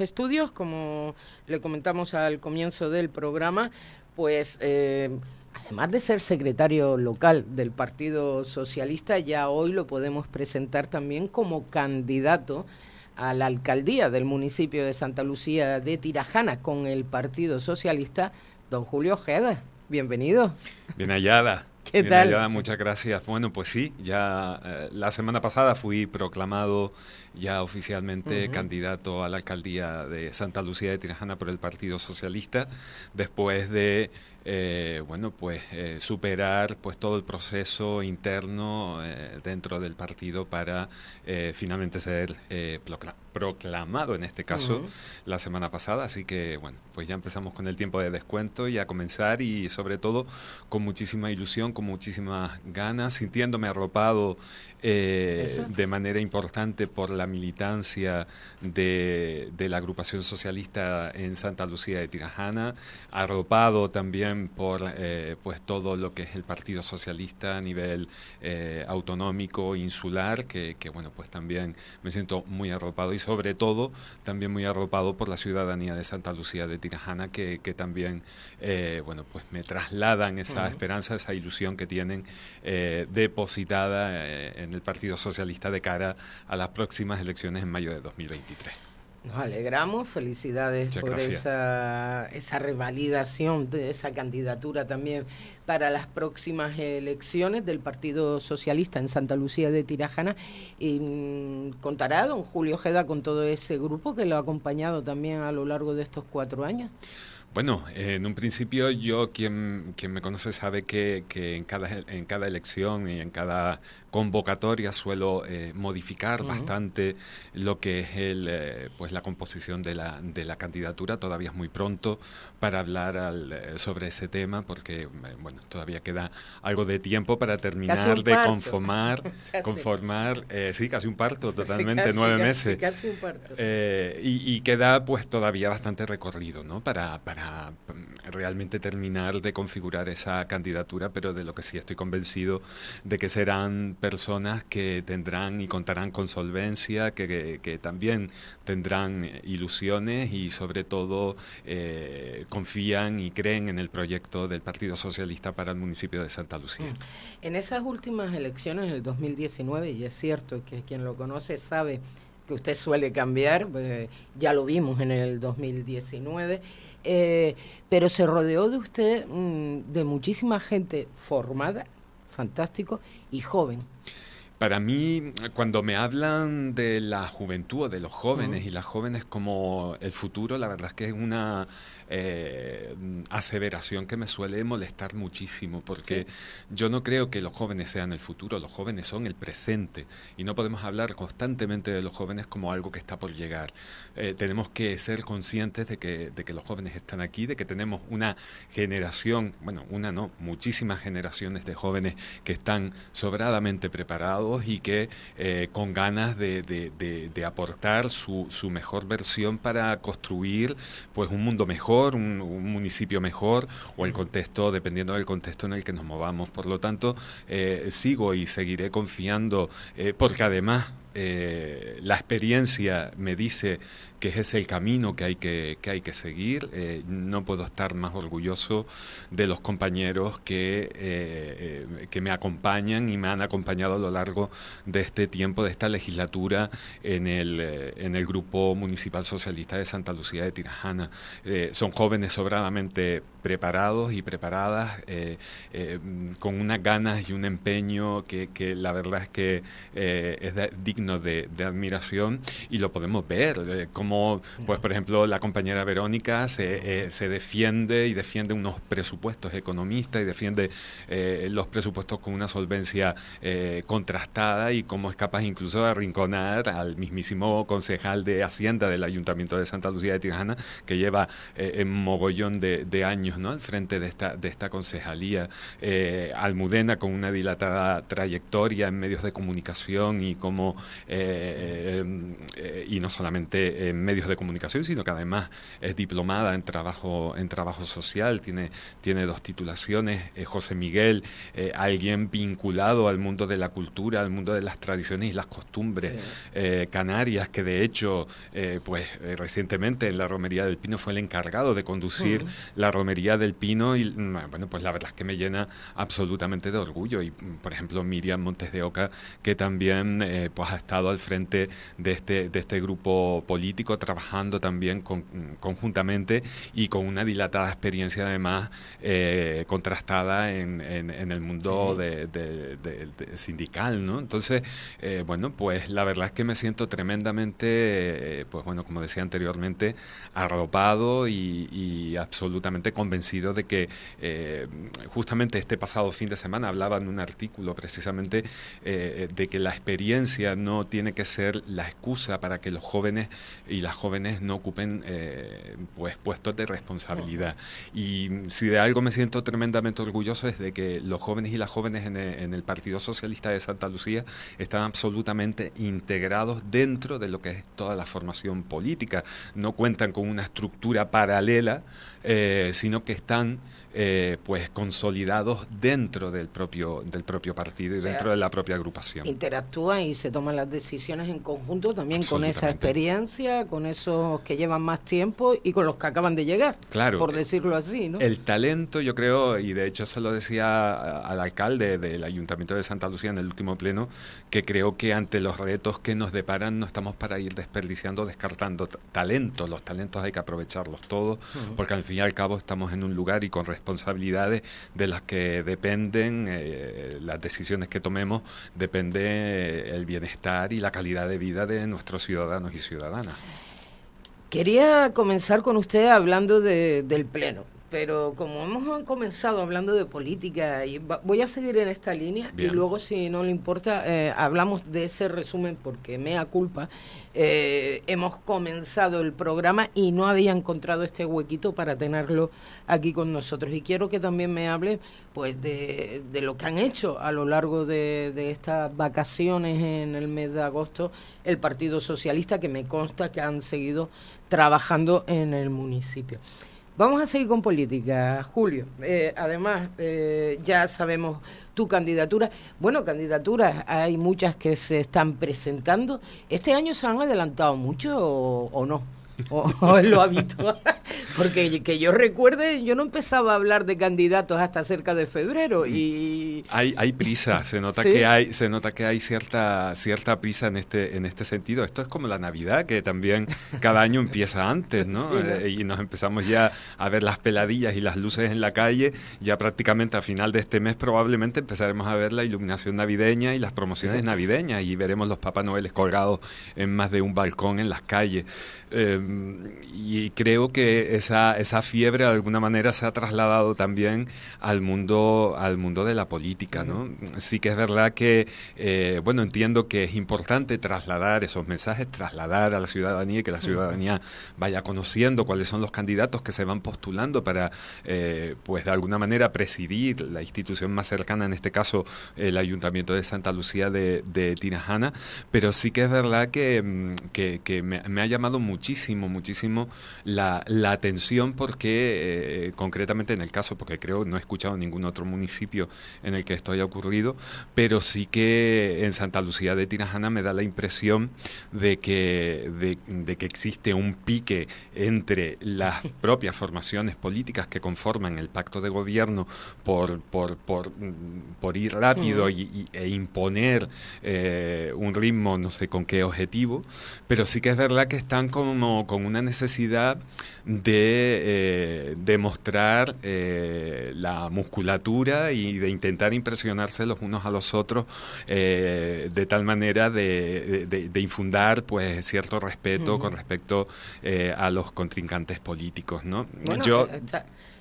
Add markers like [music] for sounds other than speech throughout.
estudios, como le comentamos al comienzo del programa, pues eh, además de ser secretario local del Partido Socialista, ya hoy lo podemos presentar también como candidato a la alcaldía del municipio de Santa Lucía de Tirajana con el Partido Socialista, don Julio Ojeda. Bienvenido. Bien hallada muchas gracias. Bueno, pues sí, ya eh, la semana pasada fui proclamado ya oficialmente candidato a la alcaldía de Santa Lucía de Tirajana por el Partido Socialista, después de eh, bueno, pues eh, superar pues todo el proceso interno eh, dentro del partido para finalmente ser proclamado en este caso la semana pasada. Así que bueno, pues ya empezamos con el tiempo de descuento y a comenzar y sobre todo con muchísima ilusión, con muchísimas ganas, sintiéndome arropado de manera importante por la militancia de, de la agrupación socialista en Santa Lucía de Tirajana, arropado también por eh, pues todo lo que es el Partido Socialista a nivel eh, autonómico, insular, que, bueno, pues también me siento muy arropado y sobre todo también muy arropado por la ciudadanía de Santa Lucía de Tirajana, que, también eh, bueno, pues me trasladan esa esperanza, esa ilusión que tienen depositada en el Partido Socialista de cara a las próximas elecciones en mayo de 2023. Nos alegramos, felicidades por esa, esa revalidación de esa candidatura también para las próximas elecciones del Partido Socialista en Santa Lucía de Tirajana. Y mm, contará don Julio Jeda con todo ese grupo que lo ha acompañado también a lo largo de estos cuatro años. Bueno, en un principio yo, quien, me conoce sabe que, que, en, cada, en cada elección y en cada convocatoria suelo eh, modificar bastante lo que es el, eh, pues la composición de la, de la candidatura. Todavía es muy pronto para hablar eh, sobre ese tema porque bueno, todavía queda algo de tiempo para terminar de conformar, [laughs] conformar eh, sí, casi un parto, totalmente, nueve meses. Casi Y, y, queda pues todavía bastante recorrido ¿no? para, para Mm, realmente terminar de configurar esa candidatura, pero de lo que sí estoy convencido de que serán personas que tendrán y contarán con solvencia, que, también tendrán eh, ilusiones y sobre todo eh, confían y creen en el proyecto del Partido Socialista para el municipio de Santa Lucía. Mm. En esas últimas elecciones del 2019, y es cierto que quien lo conoce sabe que usted suele cambiar, eh, ya lo vimos en el 2019, eh, pero se rodeó de usted mm, de muchísima gente formada, fantástico, y joven. Para mí, cuando me hablan de la juventud, de los jóvenes y las jóvenes como el futuro, la verdad es que es una eh, aseveración que me suele molestar muchísimo, porque yo no creo que los jóvenes sean el futuro, los jóvenes son el presente y no podemos hablar constantemente de los jóvenes como algo que está por llegar. Eh, tenemos que ser conscientes de que, los jóvenes están aquí, de que tenemos una generación, bueno, una no, muchísimas generaciones de jóvenes que están sobradamente preparados y que eh, con ganas de, aportar su, su mejor versión para construir pues un mundo mejor un, municipio mejor o el contexto, dependiendo del contexto en el que nos movamos. Por lo tanto, eh, sigo y seguiré confiando, eh, porque además eh, la experiencia me dice que ese es el camino que hay que, que, hay que seguir. Eh, no puedo estar más orgulloso de los compañeros que, eh, eh, que me acompañan y me han acompañado a lo largo de este tiempo, de esta legislatura en el, en el Grupo Municipal Socialista de Santa Lucía de Tirajana. son jóvenes sobradamente preparados y preparadas, con unas ganas y un empeño que, que la verdad es que es digno de, admiración y lo podemos ver. Como, pues, por ejemplo, la compañera Verónica eh, se, defiende y defiende unos presupuestos economistas y defiende eh, los presupuestos con una solvencia eh, contrastada y como es capaz incluso de arrinconar al mismísimo concejal de Hacienda del Ayuntamiento de Santa Lucía de tijana que lleva en mogollón de, años ¿no? al frente de esta, de esta concejalía. Almudena con una dilatada trayectoria en medios de comunicación y como, y no solamente medios de comunicación, sino que además es diplomada en trabajo, en trabajo social, tiene, tiene dos titulaciones, eh, José Miguel, eh, alguien vinculado al mundo de la cultura, al mundo de las tradiciones y las costumbres eh, canarias, que de hecho, pues recientemente en la Romería del Pino fue el encargado de conducir mm. la Romería del Pino y mm, bueno, pues la verdad es que me llena absolutamente de orgullo y mm, por ejemplo Miriam Montes de Oca, que también pues ha estado al frente de este, de este grupo político trabajando también mm, conjuntamente y con una dilatada experiencia además eh, contrastada en, el mundo sindical, ¿no? Entonces, eh, bueno, pues la verdad es que me siento tremendamente, eh, pues bueno, como decía anteriormente, arropado y, y absolutamente convencido de que justamente este pasado fin de semana hablaba en un artículo precisamente de que la experiencia no tiene que ser la excusa para que los jóvenes y las jóvenes no ocupen eh, pues puestos de responsabilidad. Y si de algo me siento tremendamente orgulloso es de que los jóvenes y las jóvenes en el, Partido Socialista de Santa Lucía están absolutamente integrados dentro de lo que es toda la formación política. No cuentan con una estructura paralela, eh, sino que están eh, pues consolidados dentro del propio, del propio partido y dentro de la propia agrupación. Interactúan y se toman las decisiones en conjunto también con esa experiencia, con esos que llevan más tiempo y con los que acaban de llegar, por eh, decirlo así. El talento, yo creo, y de hecho se lo decía al alcalde del Ayuntamiento de Santa Lucía en el último pleno, que creo que ante los retos que nos deparan no estamos para ir desperdiciando, descartando talentos. Los talentos hay que aprovecharlos todos, porque al fin y al cabo estamos en un lugar y con respecto responsabilidades de las que dependen eh, las decisiones que tomemos, depende el bienestar y la calidad de vida de nuestros ciudadanos y ciudadanas. Quería comenzar con usted hablando del Pleno pero como hemos comenzado hablando de política, y voy a seguir en esta línea y luego, si no le importa, eh, hablamos de ese resumen porque mea culpa. Eh, hemos comenzado el programa y no había encontrado este huequito para tenerlo aquí con nosotros. Y quiero que también me hable pues, de, lo que han hecho a lo largo de estas vacaciones en el mes de agosto el Partido Socialista, que me consta que han seguido trabajando en el municipio. Vamos a seguir con política, Julio. Eh, además, eh, ya sabemos tu candidatura. Bueno, candidaturas, hay muchas que se están presentando. ¿Este año se han adelantado mucho o no? o, lo habitual. [laughs] Porque que yo recuerde, yo no empezaba a hablar de candidatos hasta cerca de febrero y hay, hay prisa, se nota [laughs] que hay, se nota que hay cierta, cierta prisa en este, en este sentido. Esto es como la Navidad, que también cada año empieza antes, ¿no? Eh, y nos empezamos ya a ver las peladillas y las luces en la calle. Ya prácticamente a final de este mes probablemente empezaremos a ver la iluminación navideña y las promociones navideñas y veremos los Papá Noeles colgados en más de un balcón en las calles. Em, y creo que esa, esa fiebre de alguna manera se ha trasladado también al mundo, al mundo de la política, ¿no? Sí que es verdad que, eh, bueno, entiendo que es importante trasladar esos mensajes, trasladar a la ciudadanía y que la ciudadanía vaya conociendo cuáles son los candidatos que se van postulando para, eh, pues de alguna manera, presidir la institución más cercana, en este caso el Ayuntamiento de Santa Lucía de, Tirajana, pero sí que es verdad que, mm, que, me, me ha llamado mucho muchísimo, muchísimo la, atención porque eh, concretamente en el caso, porque creo no he escuchado ningún otro municipio en el que esto haya ocurrido, pero sí que en Santa Lucía de Tirajana me da la impresión de que, de, que existe un pique entre las [laughs] propias formaciones políticas que conforman el pacto de gobierno por, por, mm, ir rápido mm. y, e imponer eh, un ritmo, no sé con qué objetivo, pero sí que es verdad que están como con una necesidad de eh, demostrar eh, la musculatura y de intentar impresionarse los unos a los otros eh, de tal manera de, infundar pues cierto respeto con respecto a los contrincantes políticos, ¿no? Yo,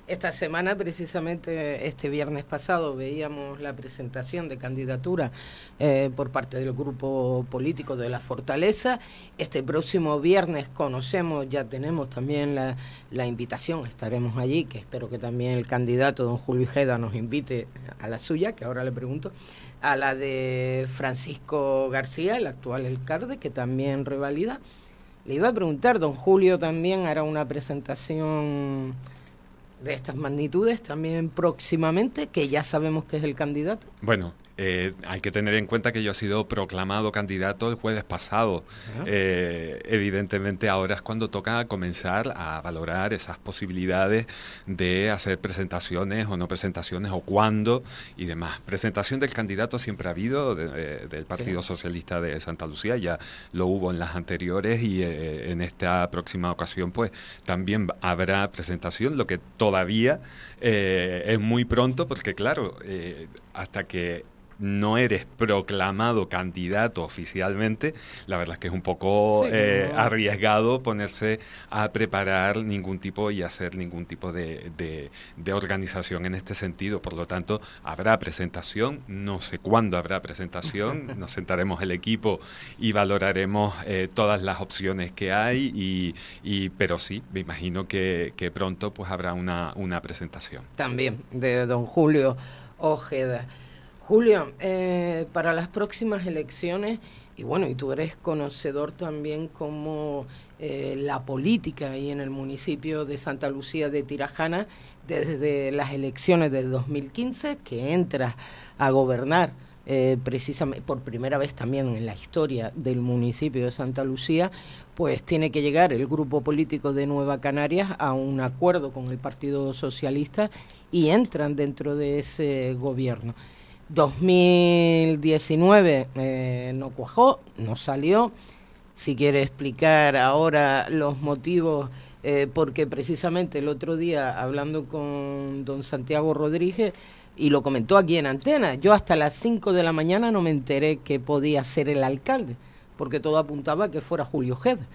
esta semana, precisamente este viernes pasado, veíamos la presentación de candidatura eh, por parte del grupo político de la Fortaleza. Este próximo viernes conocemos, ya tenemos también la, invitación, estaremos allí, que espero que también el candidato, don Julio Jeda nos invite a la suya, que ahora le pregunto, a la de Francisco García, el actual alcalde, que también revalida. Le iba a preguntar, don Julio también hará una presentación de estas magnitudes también próximamente, que ya sabemos que es el candidato. Bueno, eh, hay que tener en cuenta que yo he sido proclamado candidato el jueves pasado. Eh, evidentemente ahora es cuando toca comenzar a valorar esas posibilidades de hacer presentaciones o no presentaciones o cuándo y demás. Presentación del candidato siempre ha habido eh, del Partido Socialista de Santa Lucía, ya lo hubo en las anteriores y en esta próxima ocasión pues también habrá presentación, lo que todavía es muy pronto porque claro hasta que no eres proclamado candidato oficialmente, la verdad es que es un poco eh, arriesgado ponerse a preparar ningún tipo y hacer ningún tipo de, organización en este sentido. Por lo tanto, habrá presentación, no sé cuándo habrá presentación, [laughs] nos sentaremos el equipo y valoraremos eh, todas las opciones que hay, y, pero sí, me imagino que, que, pronto pues habrá una, una presentación. También de don Julio. Ojeda. Julio, eh, para las próximas elecciones, y bueno, y tú eres conocedor también como eh, la política ahí en el municipio de Santa Lucía de Tirajana, desde las elecciones del 2015 que entras a gobernar eh, precisamente por primera vez también en la historia del municipio de Santa Lucía, pues tiene que llegar el grupo político de Nueva Canarias a un acuerdo con el Partido Socialista y entran dentro de ese gobierno. 2019 eh, no cuajó, no salió. Si quiere explicar ahora los motivos, eh, porque precisamente el otro día hablando con don Santiago Rodríguez, y lo comentó aquí en antena, yo hasta las 5 de la mañana no me enteré que podía ser el alcalde, porque todo apuntaba a que fuera Julio Geda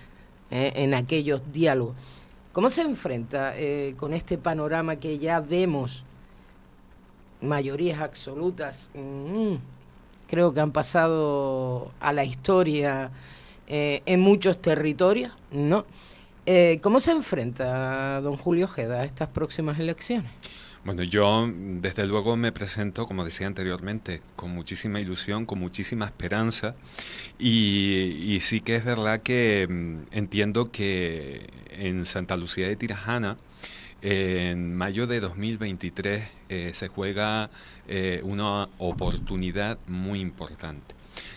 eh, en aquellos diálogos. ¿Cómo se enfrenta eh, con este panorama que ya vemos? Mayorías absolutas. Mm, creo que han pasado a la historia eh, en muchos territorios, ¿no? ¿Cómo se enfrenta don Julio Geda a estas próximas elecciones? Bueno, yo desde luego me presento, como decía anteriormente, con muchísima ilusión, con muchísima esperanza y, sí que es verdad que mm, entiendo que en Santa Lucía de Tirajana, en mayo de 2023 eh, se juega eh, una oportunidad muy importante.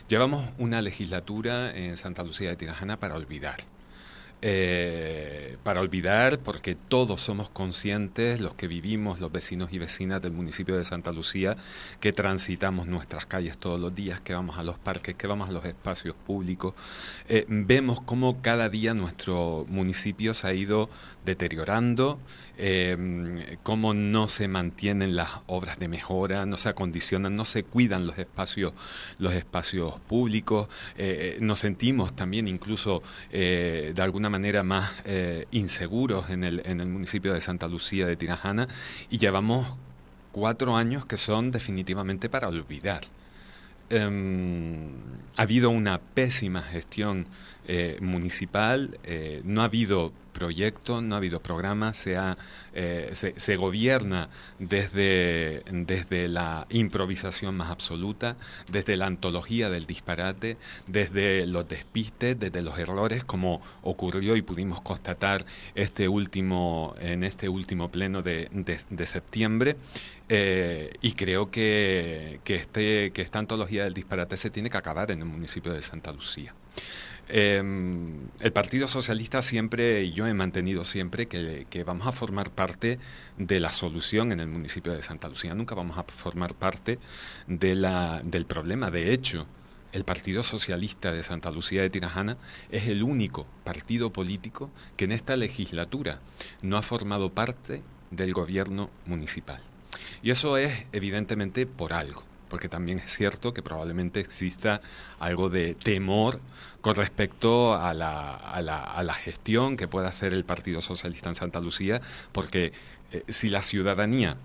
Llevamos una legislatura en Santa Lucía de Tirajana para olvidar. Eh, para olvidar, porque todos somos conscientes, los que vivimos, los vecinos y vecinas del municipio de Santa Lucía, que transitamos nuestras calles todos los días, que vamos a los parques, que vamos a los espacios públicos, eh, vemos cómo cada día nuestro municipio se ha ido deteriorando, em, cómo no se mantienen las obras de mejora, no se acondicionan, no se cuidan los espacios, los espacios públicos, eh, eh, nos sentimos también incluso eh, de alguna manera más inseguros en el, municipio de Santa Lucía de Tirajana y llevamos cuatro años que son definitivamente para olvidar. Em, ha habido una pésima gestión municipal, no ha habido proyecto, no ha habido programa, eh, se, se, gobierna desde, desde la improvisación más absoluta, desde la antología del disparate, desde los despistes, desde los errores, como ocurrió y pudimos constatar este último, en este último pleno de, septiembre. Eh, y creo que, este, que esta antología del disparate se tiene que acabar en el municipio de Santa Lucía. Em, el Partido Socialista siempre, y yo he mantenido siempre, que, vamos a formar parte de la solución en el municipio de Santa Lucía, nunca vamos a formar parte del problema. De hecho, el Partido Socialista de Santa Lucía de Tirajana es el único partido político que en esta legislatura no ha formado parte del gobierno municipal. Y eso es evidentemente por algo porque también es cierto que probablemente exista algo de temor con respecto a la, gestión que pueda hacer el Partido Socialista en Santa Lucía, porque eh, si la ciudadanía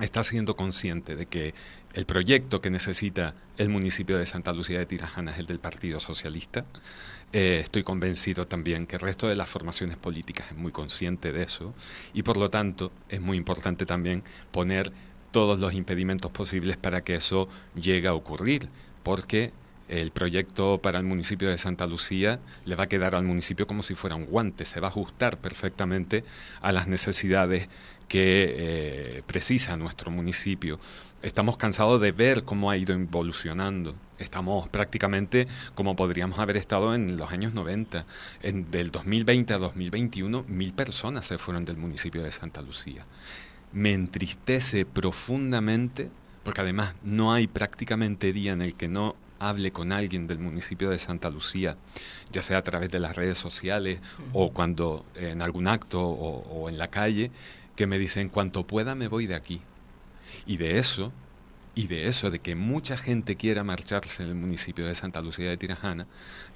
está siendo consciente de que el proyecto que necesita el municipio de Santa Lucía de Tirajana es el del Partido Socialista. Eh, estoy convencido también que el resto de las formaciones políticas es muy consciente de eso y por lo tanto es muy importante también poner todos los impedimentos posibles para que eso llegue a ocurrir, porque el proyecto para el municipio de Santa Lucía le va a quedar al municipio como si fuera un guante, se va a ajustar perfectamente a las necesidades que eh, precisa nuestro municipio. Estamos cansados de ver cómo ha ido evolucionando. Estamos prácticamente como podríamos haber estado en los años 90. En, del 2020 a 2021, mil personas se fueron del municipio de Santa Lucía me entristece profundamente, porque además no hay prácticamente día en el que no hable con alguien del municipio de Santa Lucía, ya sea a través de las redes sociales o cuando en algún acto o, en la calle, que me dicen, cuanto pueda me voy de aquí. Y de eso, y de eso, de que mucha gente quiera marcharse del municipio de Santa Lucía de Tirajana,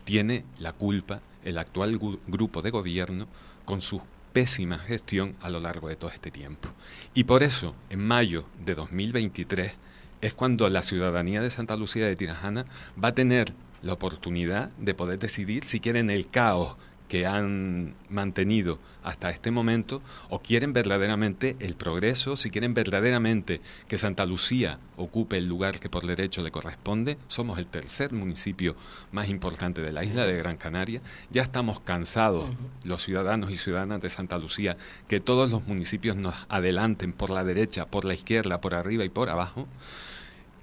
tiene la culpa el actual grupo de gobierno con sus pésima gestión a lo largo de todo este tiempo. Y por eso, en mayo de 2023, es cuando la ciudadanía de Santa Lucía de Tirajana va a tener la oportunidad de poder decidir si quieren el caos que han mantenido hasta este momento o quieren verdaderamente el progreso, si quieren verdaderamente que Santa Lucía ocupe el lugar que por derecho le corresponde, somos el tercer municipio más importante de la isla de Gran Canaria, ya estamos cansados los ciudadanos y ciudadanas de Santa Lucía que todos los municipios nos adelanten por la derecha, por la izquierda, por arriba y por abajo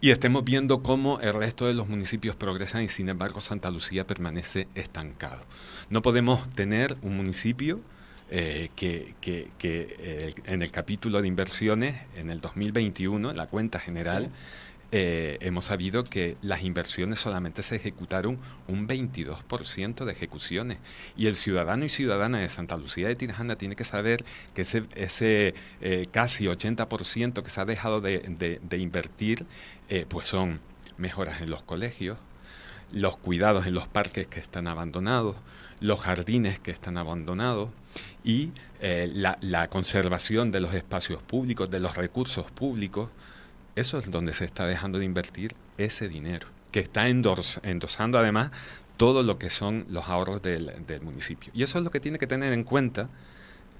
y estemos viendo cómo el resto de los municipios progresan y sin embargo Santa Lucía permanece estancado. No podemos tener un municipio eh, que, eh, en el capítulo de inversiones, en el 2021, en la cuenta general, eh, hemos sabido que las inversiones solamente se ejecutaron un 22% de ejecuciones. Y el ciudadano y ciudadana de Santa Lucía de Tirajana tiene que saber que ese, eh, casi 80% que se ha dejado de, invertir, eh, pues son mejoras en los colegios, los cuidados en los parques que están abandonados, los jardines que están abandonados y la, conservación de los espacios públicos, de los recursos públicos, eso es donde se está dejando de invertir ese dinero, que está endosando además todo lo que son los ahorros del, municipio. Y eso es lo que tiene que tener en cuenta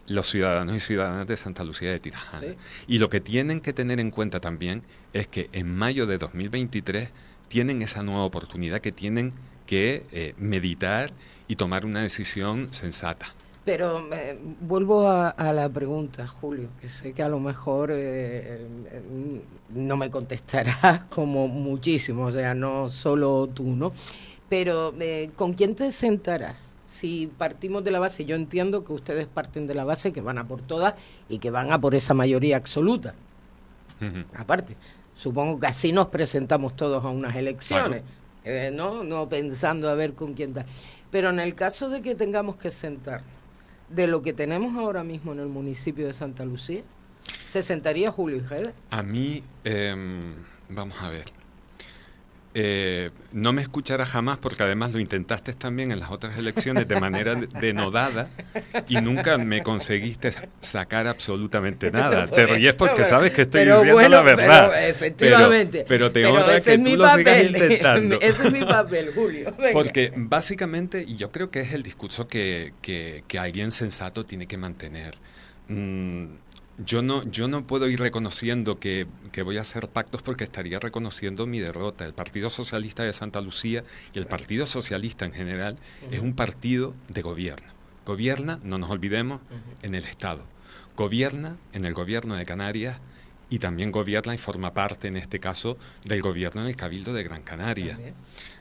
los ciudadanos y ciudadanas de Santa Lucía de Tirajana. Y lo que tienen que tener en cuenta también es que en mayo de 2023 tienen esa nueva oportunidad que tienen que eh, meditar y tomar una decisión sensata. Pero eh, vuelvo a, la pregunta, Julio, que sé que a lo mejor eh, eh, no me contestarás [laughs] como muchísimo, o sea, no solo tú, ¿no? Pero ¿con quién te sentarás? Si partimos de la base, yo entiendo que ustedes parten de la base que van a por todas y que van a por esa mayoría absoluta. Aparte, supongo que así nos presentamos todos a unas elecciones, ¿no? No pensando a ver con quién Pero en el caso de que tengamos que sentarnos, de lo que tenemos ahora mismo en el municipio de Santa Lucía? ¿Se sentaría Julio Ijeda A mí, em, vamos a ver, eh, no me escucharás jamás porque además lo intentaste también en las otras elecciones de manera denodada y nunca me conseguiste sacar absolutamente nada. Te ríes porque sabes que estoy diciendo la verdad. Pero, efectivamente. Pero, te honra que tú lo sigas intentando. [laughs] ese es mi papel, Julio. [laughs] Porque básicamente, y yo creo que es el discurso que, alguien sensato tiene que mantener. Mm, yo no, yo no puedo ir reconociendo que, voy a hacer pactos porque estaría reconociendo mi derrota. El Partido Socialista de Santa Lucía y el Partido Socialista en general es un partido de gobierno. Gobierna, no nos olvidemos, en el Estado. Gobierna en el gobierno de Canarias y también gobierna y forma parte, en este caso, del gobierno en el Cabildo de Gran Canaria.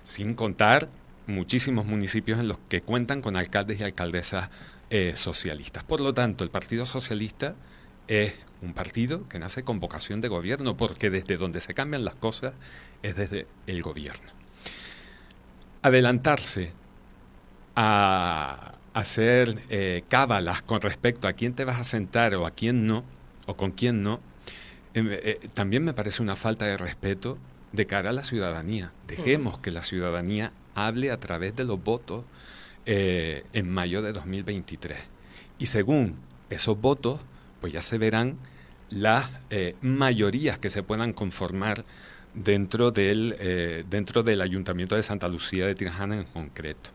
Sin contar muchísimos municipios en los que cuentan con alcaldes y alcaldesas eh, socialistas. Por lo tanto, el Partido Socialista es un partido que nace con vocación de gobierno, porque desde donde se cambian las cosas es desde el gobierno. Adelantarse a hacer eh, cábalas con respecto a quién te vas a sentar o a quién no, o con quién no, em, eh, eh, también me parece una falta de respeto de cara a la ciudadanía. Dejemos que la ciudadanía hable a través de los votos en mayo de 2023. Y según esos votos, pues ya se verán las eh, mayorías que se puedan conformar dentro del, eh, dentro del Ayuntamiento de Santa Lucía de Tirajana en concreto.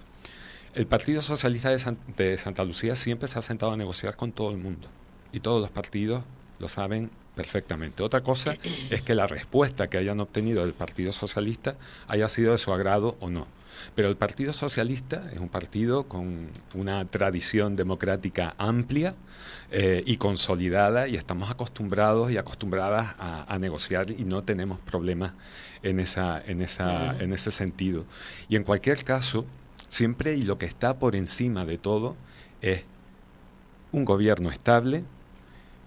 El Partido Socialista de, de Santa Lucía siempre se ha sentado a negociar con todo el mundo y todos los partidos lo saben perfectamente. Otra cosa es que la respuesta que hayan obtenido del Partido Socialista haya sido de su agrado o no. Pero el Partido Socialista es un partido con una tradición democrática amplia eh, y consolidada y estamos acostumbrados y acostumbradas a, negociar y no tenemos problemas en, esa, en, esa, en ese sentido. Y en cualquier caso, siempre y lo que está por encima de todo es un gobierno estable,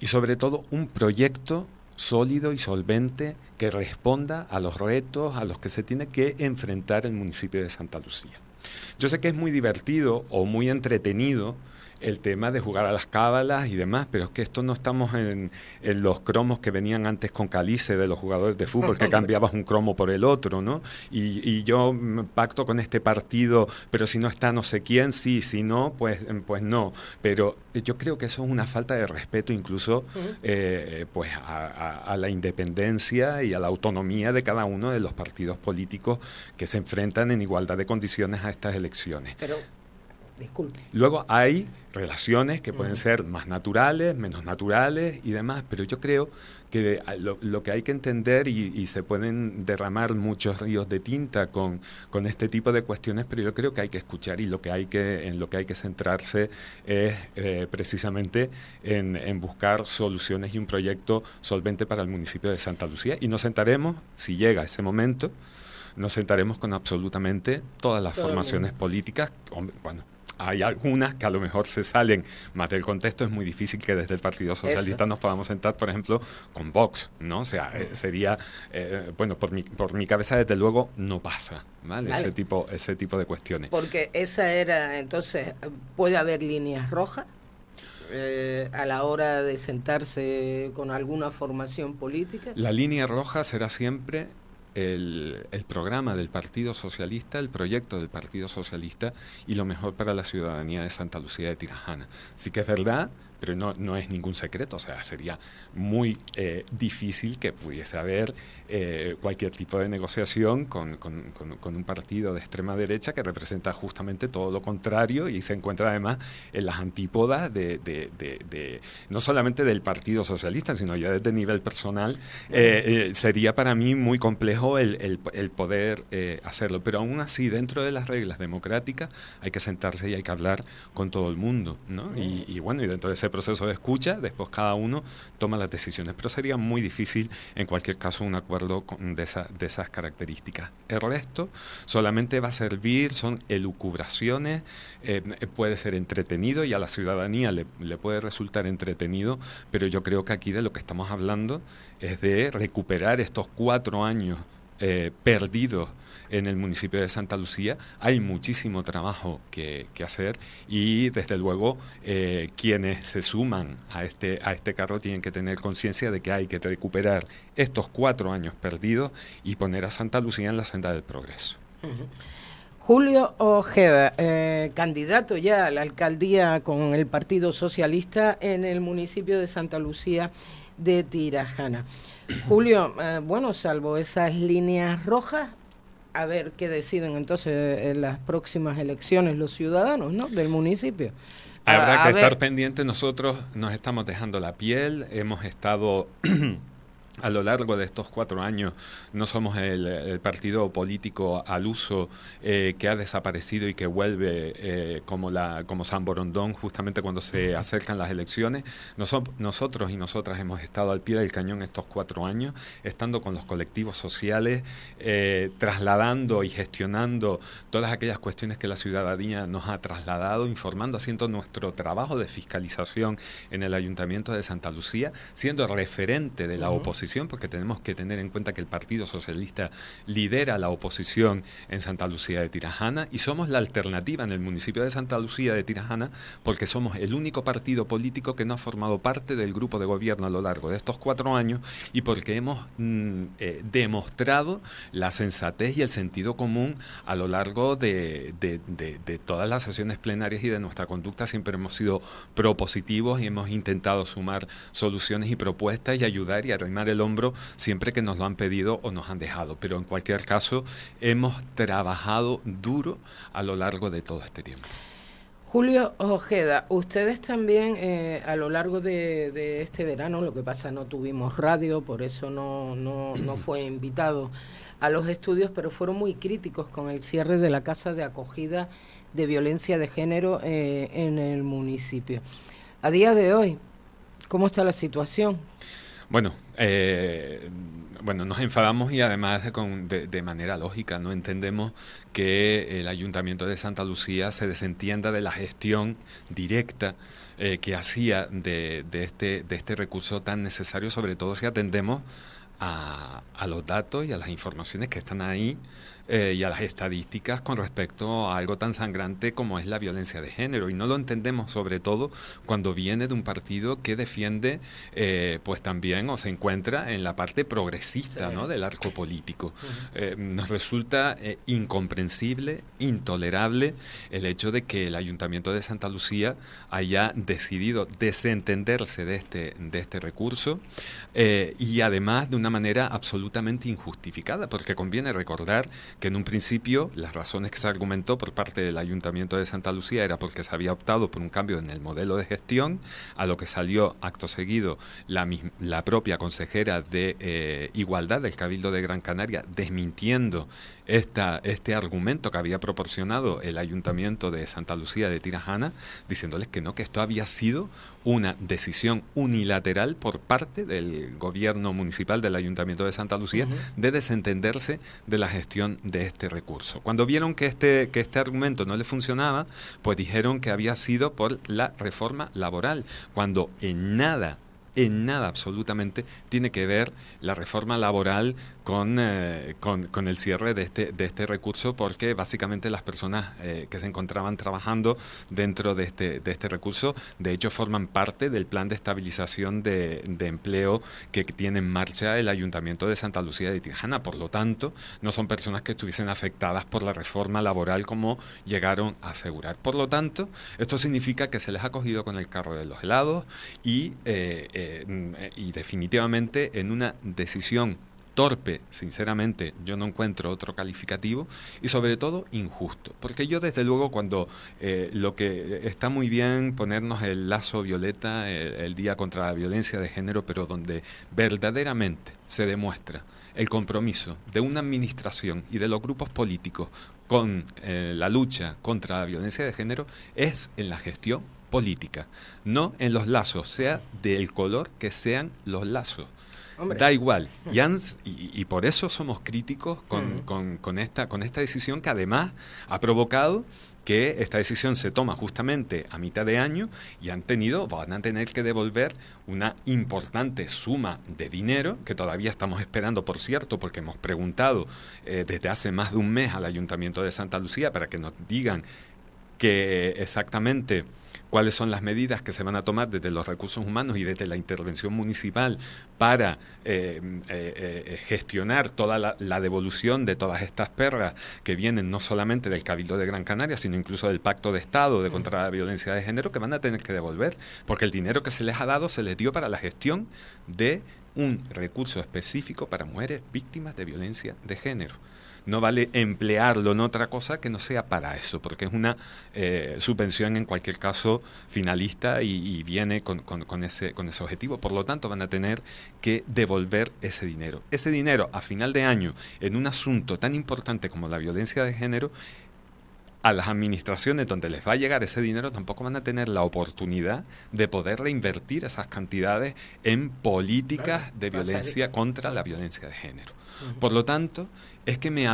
y sobre todo un proyecto sólido y solvente que responda a los retos a los que se tiene que enfrentar el municipio de Santa Lucía. Yo sé que es muy divertido o muy entretenido el tema de jugar a las cábalas y demás, pero es que esto no estamos en, los cromos que venían antes con calice de los jugadores de fútbol, que [laughs] cambiabas un cromo por el otro, ¿no? Y, yo pacto con este partido, pero si no está no sé quién, sí, si no, pues, pues no. Pero yo creo que eso es una falta de respeto incluso eh, pues a, la independencia y a la autonomía de cada uno de los partidos políticos que se enfrentan en igualdad de condiciones a estas elecciones. Pero Luego hay relaciones que pueden ser más naturales, menos naturales y demás, pero yo creo que lo, que hay que entender y, se pueden derramar muchos ríos de tinta con, con este tipo de cuestiones, pero yo creo que hay que escuchar y lo que hay que, en lo que hay que centrarse es eh, precisamente en, buscar soluciones y un proyecto solvente para el municipio de Santa Lucía y nos sentaremos, si llega ese momento, nos sentaremos con absolutamente todas las formaciones políticas, bueno, hay algunas que a lo mejor se salen más del contexto. Es muy difícil que desde el Partido Socialista nos podamos sentar, por ejemplo, con Vox, ¿no? O sea, eh, sería, eh, bueno, por mi, por mi cabeza desde luego no pasa, Ese, tipo, ese tipo de cuestiones. Porque esa era, entonces, ¿puede haber líneas rojas? Eh, a la hora de sentarse con alguna formación política? La línea roja será siempre el, programa del Partido Socialista, el proyecto del Partido Socialista y lo mejor para la ciudadanía de Santa Lucía de Tirajana. Sí que es verdad pero no, es ningún secreto, o sea, sería muy eh, difícil que pudiese haber eh, cualquier tipo de negociación con, un partido de extrema derecha que representa justamente todo lo contrario y se encuentra además en las antípodas de, no solamente del Partido Socialista, sino ya desde nivel personal, eh, sería para mí muy complejo el, poder hacerlo, pero aún así, dentro de las reglas democráticas, hay que sentarse y hay que hablar con todo el mundo, ¿no? y bueno, y dentro de ese este proceso de escucha, después cada uno toma las decisiones, pero sería muy difícil en cualquier caso un acuerdo con de, esas características. El resto solamente va a servir, son elucubraciones, eh, puede ser entretenido y a la ciudadanía le puede resultar entretenido, pero yo creo que aquí de lo que estamos hablando es de recuperar estos cuatro años eh, perdidos en el municipio de Santa Lucía. Hay muchísimo trabajo que, hacer y desde luego eh, quienes se suman a este, a este carro tienen que tener conciencia de que hay que recuperar estos cuatro años perdidos y poner a Santa Lucía en la senda del progreso. Julio Ojeda, eh, candidato ya a la alcaldía con el Partido Socialista en el municipio de Santa Lucía de Tirajana. Julio, eh, bueno, salvo esas líneas rojas, a ver qué deciden entonces eh, en las próximas elecciones los ciudadanos ¿no? del municipio. Habrá que estar pendientes, nosotros nos estamos dejando la piel, hemos estado [clears throat] a lo largo de estos cuatro años no somos el, partido político al uso eh, que ha desaparecido y que vuelve eh, como, la, como San Borondón justamente cuando se acercan las elecciones. nosotros y nosotras hemos estado al pie del cañón estos cuatro años, estando con los colectivos sociales, eh, trasladando y gestionando todas aquellas cuestiones que la ciudadanía nos ha trasladado, informando, haciendo nuestro trabajo de fiscalización en el Ayuntamiento de Santa Lucía, siendo referente de la oposición porque tenemos que tener en cuenta que el Partido Socialista lidera la oposición en Santa Lucía de Tirajana y somos la alternativa en el municipio de Santa Lucía de Tirajana porque somos el único partido político que no ha formado parte del grupo de gobierno a lo largo de estos cuatro años y porque hemos mm, eh, demostrado la sensatez y el sentido común a lo largo de, todas las sesiones plenarias y de nuestra conducta siempre hemos sido propositivos y hemos intentado sumar soluciones y propuestas y ayudar y arrimar el hombro siempre que nos lo han pedido o nos han dejado. Pero en cualquier caso, hemos trabajado duro a lo largo de todo este tiempo. Julio Ojeda, ustedes también eh, a lo largo de, este verano, lo que pasa no tuvimos radio, por eso no, no, [clears throat] fue invitado a los estudios, pero fueron muy críticos con el cierre de la casa de acogida de violencia de género eh, en el municipio. A día de hoy, ¿cómo está la situación? Bueno, eh, bueno, nos enfadamos y además de, manera lógica no entendemos que el ayuntamiento de Santa Lucía se desentienda de la gestión directa eh, que hacía de, este, de este recurso tan necesario, sobre todo si atendemos a los datos y a las informaciones que están ahí eh, y a las estadísticas con respecto a algo tan sangrante como es la violencia de género. Y no lo entendemos sobre todo cuando viene de un partido que defiende eh, pues también o se encuentra en la parte progresista ¿no? del arco político. Eh, nos resulta incomprensible, intolerable el hecho de que el Ayuntamiento de Santa Lucía haya decidido desentenderse de este, de este recurso y además de una manera absolutamente injustificada, porque conviene recordar que en un principio las razones que se argumentó por parte del Ayuntamiento de Santa Lucía era porque se había optado por un cambio en el modelo de gestión, a lo que salió acto seguido la, la propia consejera de eh, Igualdad del Cabildo de Gran Canaria desmintiendo esta, este argumento que había proporcionado el Ayuntamiento de Santa Lucía de Tirajana, diciéndoles que no, que esto había sido una decisión unilateral por parte del gobierno municipal del Ayuntamiento de Santa Lucía de desentenderse de la gestión de este recurso. Cuando vieron que este, que este argumento no le funcionaba, pues dijeron que había sido por la reforma laboral, cuando en nada en nada absolutamente tiene que ver la reforma laboral eh, con, con, el cierre de este, de este recurso porque básicamente las personas eh, que se encontraban trabajando dentro de este, de este recurso de hecho forman parte del plan de estabilización de, empleo que tiene en marcha el Ayuntamiento de Santa Lucía de Tijana, Por lo tanto, no son personas que estuviesen afectadas por la reforma laboral como llegaron a asegurar. Por lo tanto, esto significa que se les ha cogido con el carro de los helados y, eh, mm, y definitivamente en una decisión torpe, sinceramente, yo no encuentro otro calificativo, y sobre todo injusto, porque yo desde luego cuando eh, lo que eh, está muy bien ponernos el lazo violeta, el, día contra la violencia de género, pero donde verdaderamente se demuestra el compromiso de una administración y de los grupos políticos con eh, la lucha contra la violencia de género es en la gestión política, no en los lazos, sea del color que sean los lazos Da igual. Y, por eso somos críticos con, esta, decisión que además ha provocado que esta decisión se toma justamente a mitad de año y han tenido, van a tener que devolver una importante suma de dinero que todavía estamos esperando, por cierto, porque hemos preguntado eh, desde hace más de un mes al Ayuntamiento de Santa Lucía para que nos digan que exactamente cuáles son las medidas que se van a tomar desde los recursos humanos y desde la intervención municipal para eh, eh, eh, gestionar toda la, devolución de todas estas perras que vienen no solamente del Cabildo de Gran Canaria, sino incluso del Pacto de Estado de contra la violencia de género que van a tener que devolver, porque el dinero que se les ha dado se les dio para la gestión de un recurso específico para mujeres víctimas de violencia de género no vale emplearlo en otra cosa que no sea para eso, porque es una eh, subvención en cualquier caso finalista y, viene con, ese, con ese objetivo. Por lo tanto, van a tener que devolver ese dinero. Ese dinero a final de año, en un asunto tan importante como la violencia de género, a las administraciones donde les va a llegar ese dinero tampoco van a tener la oportunidad de poder reinvertir esas cantidades en políticas de violencia contra la violencia de género. Por lo tanto, es que me,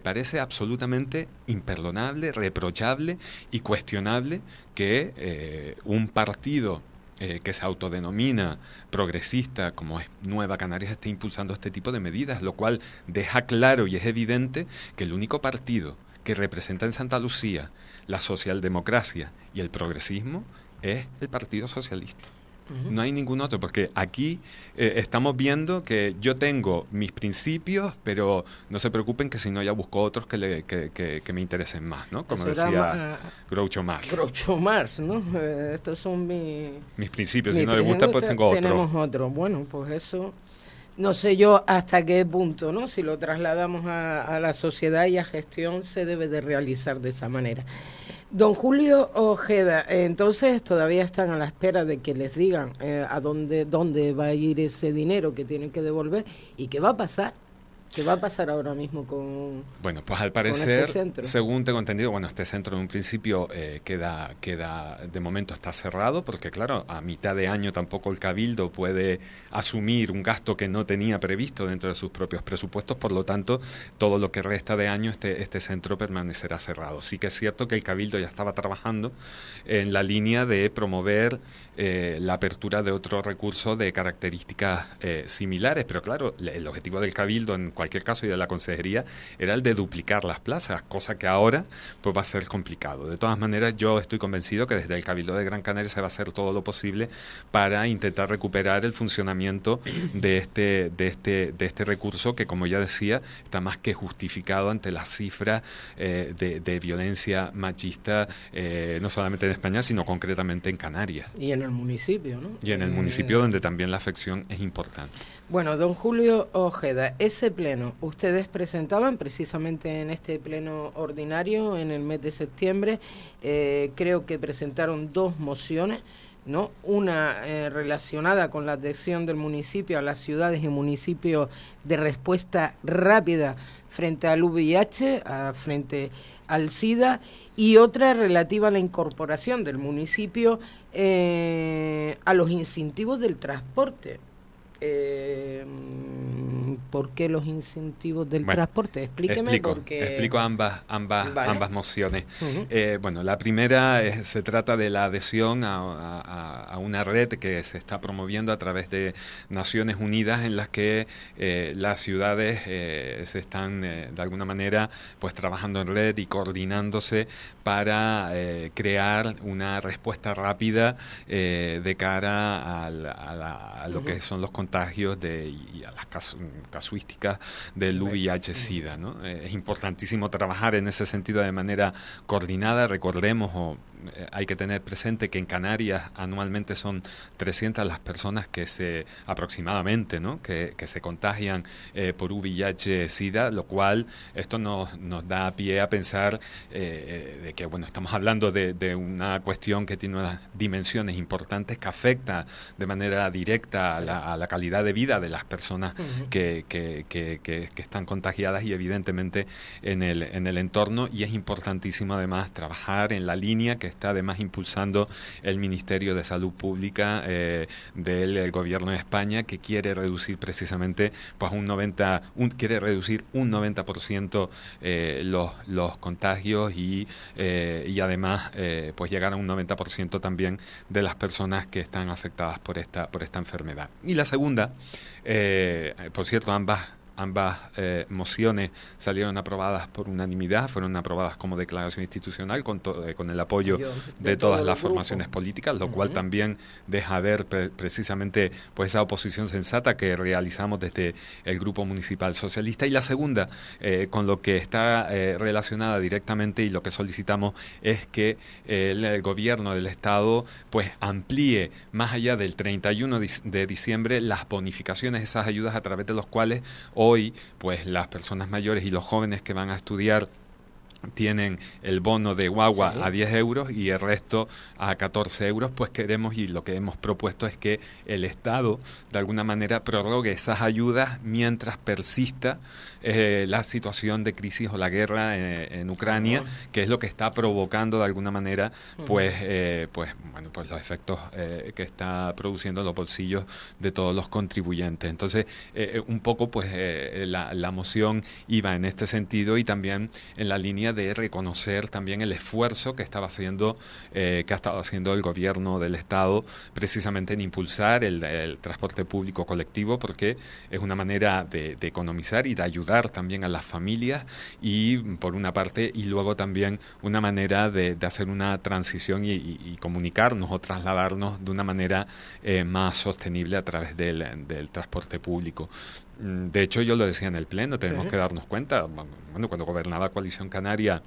parece absolutamente imperdonable, reprochable y cuestionable que eh, un partido eh, que se autodenomina progresista como es Nueva Canarias esté impulsando este tipo de medidas, lo cual deja claro y es evidente que el único partido que representa en Santa Lucía la socialdemocracia y el progresismo es el Partido Socialista. No hay ningún otro, porque aquí eh, estamos viendo que yo tengo mis principios, pero no se preocupen que si no ya busco otros que, le, que, que, me interesen más, ¿no? Como decía eh, Groucho Marx. Groucho Marx, ¿no? Eh, estos son mis... Mis principios, si no les gusta, pues tengo otro. Tenemos otro. Bueno, pues eso no sé yo hasta qué punto, ¿no? Si lo trasladamos a, la sociedad y a gestión, se debe de realizar de esa manera. Don Julio Ojeda, entonces todavía están a la espera de que les digan eh, a dónde, dónde va a ir ese dinero que tienen que devolver y qué va a pasar ¿Qué va a pasar ahora mismo con.? Bueno, pues al este parecer, según te según tengo entendido, bueno, este centro en un principio eh, queda, queda, de momento está cerrado, porque claro, a mitad de año tampoco el Cabildo puede asumir un gasto que no tenía previsto dentro de sus propios presupuestos, por lo tanto, todo lo que resta de año este, este centro permanecerá cerrado. Sí que es cierto que el Cabildo ya estaba trabajando en la línea de promover eh, la apertura de otro recurso de características eh, similares, pero claro, el objetivo del Cabildo en cualquier caso y de la Consejería era el de duplicar las plazas, cosa que ahora pues va a ser complicado. De todas maneras, yo estoy convencido que desde el Cabildo de Gran Canaria se va a hacer todo lo posible para intentar recuperar el funcionamiento de este, de este, de este recurso que, como ya decía, está más que justificado ante las cifras eh, de, de, violencia machista, no solamente en España, sino concretamente en Canarias. Y en municipio, Y en el eh, municipio donde también la afección es importante. Bueno, don Julio Ojeda, ese pleno, ustedes presentaban precisamente en este pleno ordinario en el mes de septiembre, eh, creo que presentaron dos mociones. ¿no? Una eh, relacionada con la adhesión del municipio a las ciudades y municipios de respuesta rápida frente al VIH, a, frente al SIDA y otra relativa a la incorporación del municipio eh, a los incentivos del transporte. Em, ¿por qué los incentivos del transporte? Explíqueme explico, porque... Explico ambas, ambas, ambas mociones. Eh, bueno, la primera se trata de la adhesión a, una red que se está promoviendo a través de Naciones Unidas en las que eh, las ciudades eh, se están de alguna manera pues trabajando en red y coordinándose para crear una respuesta rápida de cara a, lo que son los contagios de, y a las mm, casuísticas del VIH-Sida. Eh, es importantísimo trabajar en ese sentido de manera coordinada. Recordemos o eh, hay que tener presente que en Canarias anualmente son 300 las personas que se aproximadamente que, se contagian eh, por VIH-Sida, lo cual esto nos, da pie a pensar de que bueno estamos hablando de, una cuestión que tiene unas dimensiones importantes que afecta de manera directa a, la, a de vida de las personas que, están contagiadas y evidentemente en el, en el entorno. Y es importantísimo además trabajar en la línea que está además impulsando el Ministerio de Salud Pública eh, del eh, Gobierno de España, que quiere reducir precisamente pues un 90, quiere reducir un 90% eh, los, contagios y, además pues llegar a un 90% también de las personas que están afectadas por esta, por esta enfermedad. Y la segunda eh, por cierto, ambas ambas eh, mociones salieron aprobadas por unanimidad, fueron aprobadas como declaración institucional con, eh, con el apoyo de, todas las formaciones políticas, lo cual también deja ver precisamente pues, esa oposición sensata que realizamos desde el Grupo Municipal Socialista. Y la segunda, eh, con lo que está relacionada directamente y lo que solicitamos es que el, gobierno del Estado pues amplíe más allá del 31 de diciembre las bonificaciones, esas ayudas a través de los cuales hoy pues las personas mayores y los jóvenes que van a estudiar tienen el bono de guagua a 10 euros y el resto a 14 euros, pues queremos y lo que hemos propuesto es que el Estado de alguna manera prorrogue esas ayudas mientras persista eh, la situación de crisis o la guerra eh, en, Ucrania, que es lo que está provocando de alguna manera, pues, eh, pues, bueno, pues los efectos que está produciendo los bolsillos de todos los contribuyentes. Entonces, un poco, pues, la, la moción iba en este sentido y también en la línea de reconocer también el esfuerzo que estaba haciendo, que ha estado haciendo el gobierno del Estado precisamente en impulsar el, transporte público colectivo, porque es una manera de economizar y de ayudar también a las familias y por una parte y luego también una manera de, hacer una transición y, comunicarnos o trasladarnos de una manera eh, más sostenible a través del transporte público. Mm, de hecho, yo lo decía en el Pleno, tenemos que darnos cuenta, cuando gobernaba Coalición Canaria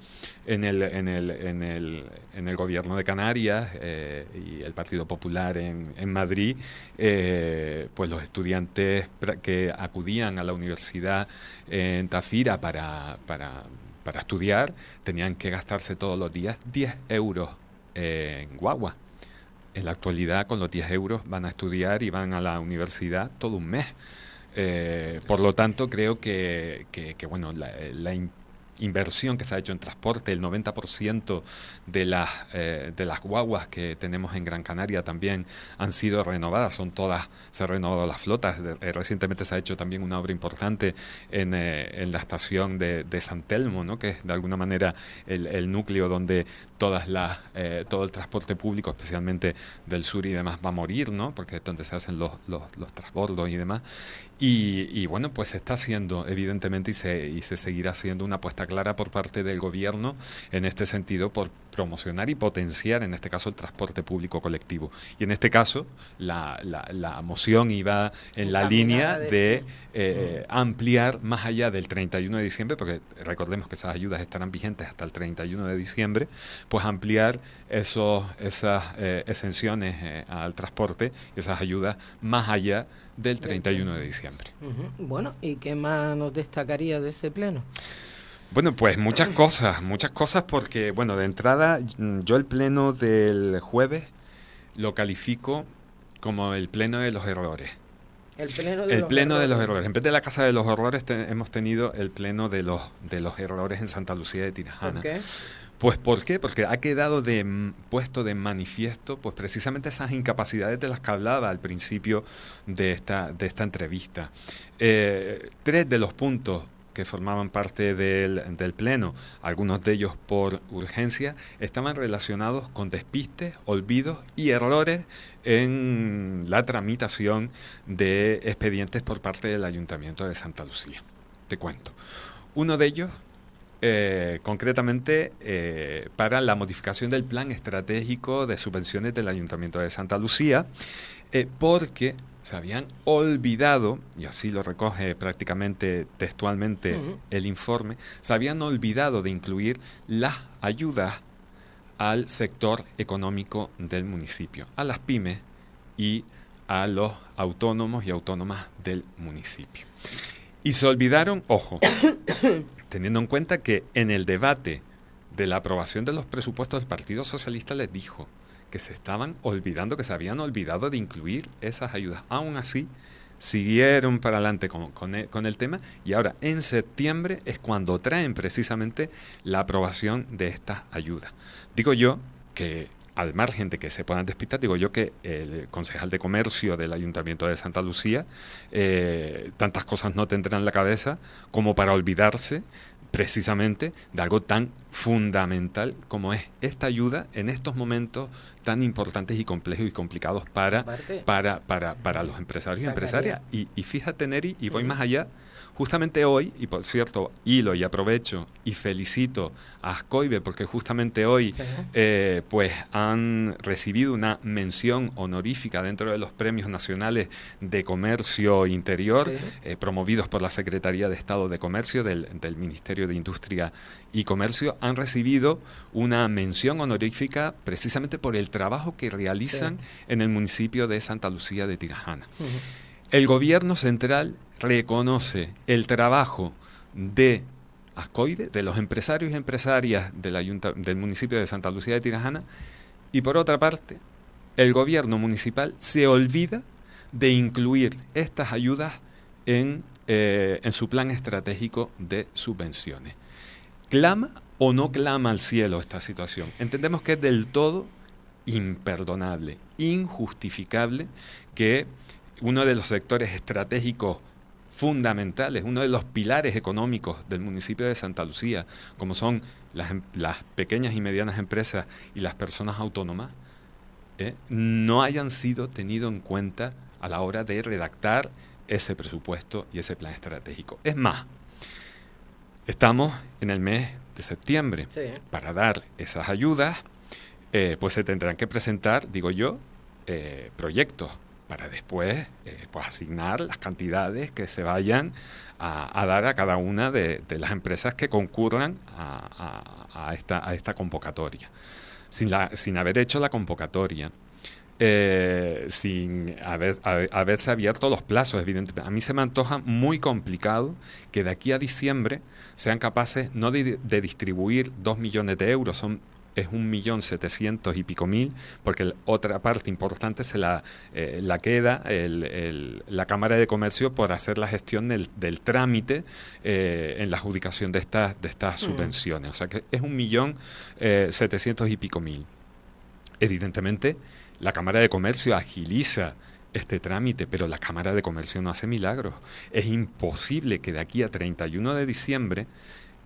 en el, en el, en el, en el gobierno de Canarias eh, y el Partido Popular en, en Madrid, eh, pues los estudiantes que acudían a la universidad en Tafira para, para estudiar tenían que gastarse todos los días 10 euros en guagua. En la actualidad, con los 10 euros van a estudiar y van a la universidad todo un mes. Eh, por lo tanto, creo que, que, bueno, la, inversión que se ha hecho en transporte, el 90% de las, eh, de las guaguas que tenemos en Gran Canaria también han sido renovadas, son todas, se han renovado las flotas, eh, recientemente se ha hecho también una obra importante en, en la estación de, de San Telmo, ¿no? que es de alguna manera el núcleo donde, todas las, eh, todo el transporte público, especialmente del sur y demás, va a morir, ¿no? Porque es donde se hacen los, los, transbordos y demás. Y, bueno, pues se está haciendo, evidentemente, y se, y se seguirá haciendo una apuesta clara por parte del gobierno en este sentido por promocionar y potenciar, en este caso, el transporte público colectivo. Y en este caso, la, la, moción iba en la línea de, eh, mm. ampliar más allá del 31 de diciembre, porque recordemos que esas ayudas estarán vigentes hasta el 31 de diciembre, pues ampliar esos, esas eh, exenciones eh, al transporte, esas ayudas, más allá del 31 de diciembre. Bueno, ¿y qué más nos destacaría de ese pleno? Bueno, pues muchas cosas, muchas cosas porque, bueno, de entrada mm, yo el pleno del jueves lo califico como el pleno de los errores. El pleno de, el los, pleno errores. de los errores. En vez de la Casa de los errores hemos tenido el pleno de los, de los errores en Santa Lucía de Tirajana. Pues ¿por qué? Porque ha quedado mm, puesto de manifiesto pues precisamente esas incapacidades de las que hablaba al principio de esta, de esta entrevista. Eh, tres de los puntos que formaban parte del, Pleno, algunos de ellos por urgencia, estaban relacionados con despistes, olvidos y errores en la tramitación de expedientes por parte del Ayuntamiento de Santa Lucía. Te cuento. Uno de ellos, eh, concretamente eh, para la modificación del plan estratégico de subvenciones del Ayuntamiento de Santa Lucía, eh, porque se habían olvidado, y así lo recoge prácticamente textualmente el informe, se habían olvidado de incluir las ayudas al sector económico del municipio, a las pymes y a los autónomos y autónomas del municipio. Y se olvidaron, ojo, [coughs] teniendo en cuenta que en el debate de la aprobación de los presupuestos el Partido Socialista les dijo que se estaban olvidando, que se habían olvidado de incluir esas ayudas. Aún así, siguieron para adelante con, el, el, tema y ahora en septiembre es cuando traen precisamente la aprobación de estas ayudas. Digo yo que al margen de que se puedan despistar, digo yo que el concejal de comercio del Ayuntamiento de Santa Lucía, eh, tantas cosas no tendrá en la cabeza como para olvidarse precisamente de algo tan fundamental como es esta ayuda en estos momentos tan importantes y complejos y complicados para, para, para, para los empresarios y empresarias. Y, fíjate, Neri, y voy más allá, justamente hoy, y por cierto, hilo y aprovecho y felicito a Ascoibe porque justamente hoy eh, pues han recibido una mención honorífica dentro de los premios nacionales de comercio interior, eh, promovidos por la Secretaría de Estado de Comercio del, del Ministerio de Industria y Comercio han recibido una mención honorífica precisamente por el trabajo que realizan en el municipio de Santa Lucía de Tirajana. El gobierno central reconoce el trabajo de Ascoide, de los empresarios y empresarias del, del municipio de Santa Lucía de Tirajana, y por otra parte, el gobierno municipal se olvida de incluir estas ayudas en eh, su plan estratégico de subvenciones. ¿Clama o no clama al cielo esta situación? Entendemos que es del todo imperdonable, injustificable que uno de los sectores estratégicos fundamentales, uno de los pilares económicos del municipio de Santa Lucía, como son las, em, pequeñas y medianas empresas y las personas autónomas, ¿eh? no hayan sido tenido en cuenta a la hora de redactar ese presupuesto y ese plan estratégico. Es más, Estamos en el mes de septiembre. Para dar esas ayudas, eh, pues se tendrán que presentar, digo yo, eh, proyectos para después eh, pues asignar las cantidades que se vayan a, dar a cada una de, las empresas que concurran a, esta, a esta convocatoria. Sin, la, sin haber hecho la convocatoria, eh, sin haber, haberse abierto los plazos, evidentemente. A mí se me antoja muy complicado que de aquí a diciembre sean capaces no de, distribuir dos millones de euros, son es un millón setecientos y pico mil, porque otra parte importante se la, eh, queda la Cámara de Comercio por hacer la gestión del, trámite eh, en la adjudicación de estas, de estas mm. subvenciones. O sea que es un millón setecientos y pico mil. Evidentemente, la Cámara de Comercio agiliza este trámite, pero la Cámara de Comercio no hace milagros. Es imposible que de aquí a 31 de diciembre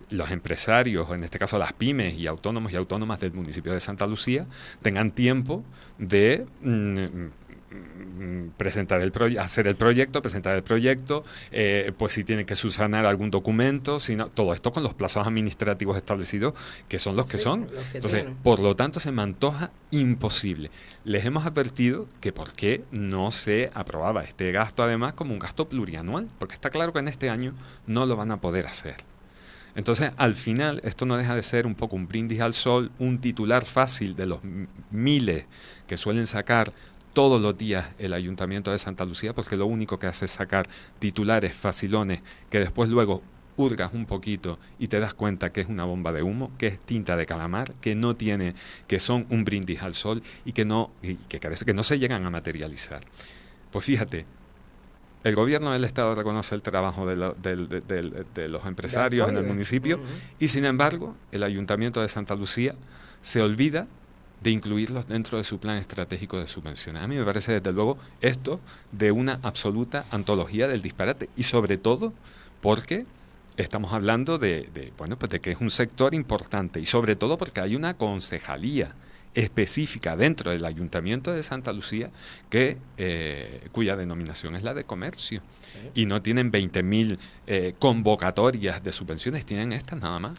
los empresarios, en este caso las pymes y autónomos y autónomas del municipio de Santa Lucía, tengan tiempo de... Mm, Mm, presentar el hacer el proyecto, presentar el proyecto, eh, pues si tienen que subsanar algún documento, sino todo esto con los plazos administrativos establecidos, que son los que son. Entonces, por lo tanto, se me antoja imposible. Les hemos advertido que por qué no se aprobaba este gasto, además, como un gasto plurianual, porque está claro que en este año no lo van a poder hacer. Entonces, al final, esto no deja de ser un poco un brindis al sol, un titular fácil de los miles que suelen sacar todos los días el Ayuntamiento de Santa Lucía porque lo único que hace es sacar titulares facilones que después luego hurgas un poquito y te das cuenta que es una bomba de humo, que es tinta de calamar, que no tiene, que son un brindis al sol y que no, que carece, que no se llegan a materializar. Pues fíjate, el gobierno del Estado reconoce el trabajo de, los empresarios en el municipio y sin embargo el Ayuntamiento de Santa Lucía se olvida de incluirlos dentro de su plan estratégico de subvenciones. A mí me parece desde luego esto de una absoluta antología del disparate y sobre todo porque estamos hablando de, bueno, pues de que es un sector importante y sobre todo porque hay una concejalía específica dentro del Ayuntamiento de Santa Lucía que, eh, cuya denominación es la de comercio. Y no tienen 20.000 eh, convocatorias de subvenciones, tienen estas nada más.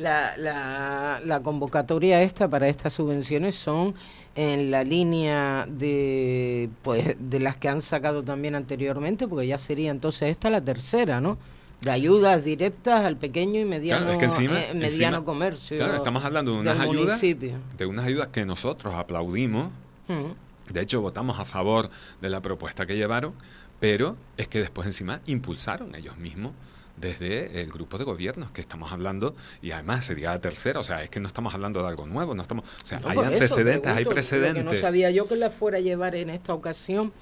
La, la, convocatoria esta para estas subvenciones son en la línea de pues de las que han sacado también anteriormente, porque ya sería entonces esta la tercera, ¿no? de ayudas directas al pequeño y mediano, eh, mediano comercio. Claro, estamos hablando de unas ayudas de unas ayudas que nosotros aplaudimos. Mm. De hecho, votamos a favor de la propuesta que llevaron, pero es que después encima impulsaron ellos mismos desde el grupo de gobiernos que estamos hablando, y además sería la tercera, o sea, es que no estamos hablando de algo nuevo, no estamos, o sea, hay antecedentes, hay precedentes. no sabía yo que la fuera a llevar en esta ocasión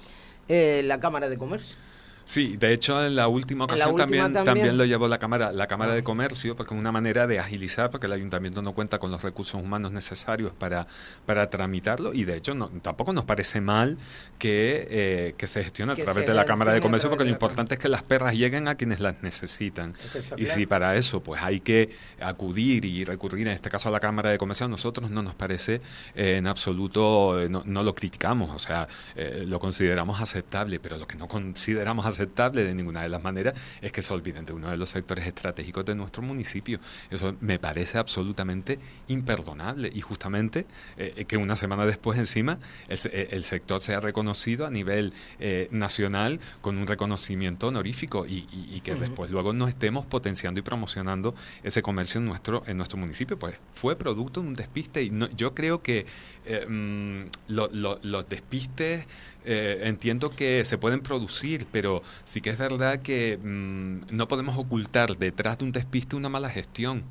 eh, la Cámara de Comercio. Sí, de hecho en la última ocasión también, también, lo llevó la Cámara, la Cámara de ah. Comercio, porque es una manera de agilizar, porque el ayuntamiento no cuenta con los recursos humanos necesarios para, para tramitarlo, y de hecho no, tampoco nos parece mal que, eh, que se gestione a través de la Cámara de Comercio, porque lo importante es que las perras lleguen a quienes las necesitan. Y si para eso pues hay que acudir y recurrir en este caso a la Cámara de Comercio, a nosotros no nos parece eh, en absoluto, eh, no, lo criticamos, o sea, lo consideramos aceptable, pero lo que no consideramos aceptable aceptable de ninguna de las maneras es que se olviden de uno de los sectores estratégicos de nuestro municipio. Eso me parece absolutamente imperdonable y justamente eh, que una semana después encima el, eh, sector sea reconocido a nivel eh, nacional con un reconocimiento honorífico y, que después luego no estemos potenciando y promocionando ese comercio en nuestro, en nuestro municipio. Pues fue producto de un despiste y yo creo que mm, los despistes eh, entiendo que se pueden producir, pero sí que es verdad que mm, no podemos ocultar detrás de un despiste una mala gestión,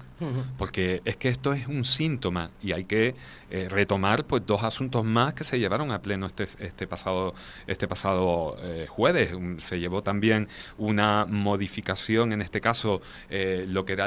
porque es que esto es un síntoma y hay que eh, retomar pues dos asuntos más que se llevaron a pleno este, este pasado, este pasado eh, jueves. Mm, se llevó también una modificación, en este caso, lo que era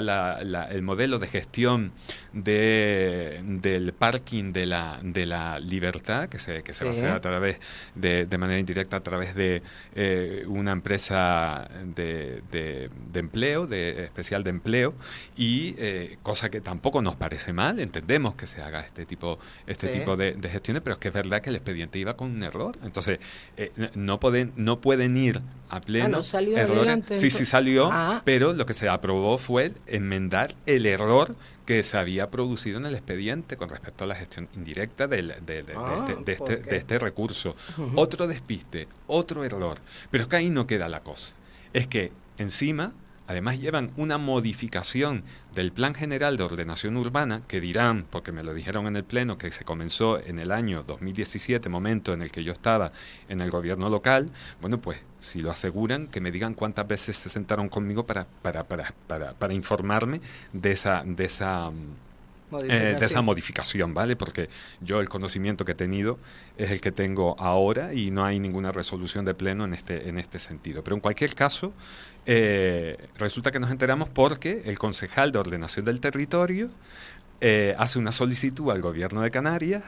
el modelo de gestión del parking de la, de la libertad, que se, que se va a hacer a través de de manera indirecta a través de eh, una empresa de, de, empleo, de especial de empleo, y eh, cosa que tampoco nos parece mal, entendemos que se haga este tipo, este tipo de, gestiones, pero es que es verdad que el expediente iba con un error. Entonces, eh, no, pueden, no pueden ir a pleno. Ah, no salió Adelante, sí, sí salió, ah. pero lo que se aprobó fue enmendar el error que se había producido en el expediente con respecto a la gestión indirecta ah, este, este, de, este, recurso. Otro despiste, otro error. Pero es que ahí no queda la cosa. Es que encima, además llevan una modificación del Plan General de Ordenación Urbana que dirán, porque me lo dijeron en el Pleno, que se comenzó en el año 2017, momento en el que yo estaba en el gobierno local. Bueno, pues si lo aseguran, que me digan cuántas veces se sentaron conmigo para, para, informarme de esa... De esa mm, eh, de esa modificación, ¿vale? Porque yo el conocimiento que he tenido es el que tengo ahora y no hay ninguna resolución de pleno en este, en este sentido. Pero en cualquier caso, eh, resulta que nos enteramos porque el concejal de ordenación del territorio eh, hace una solicitud al gobierno de Canarias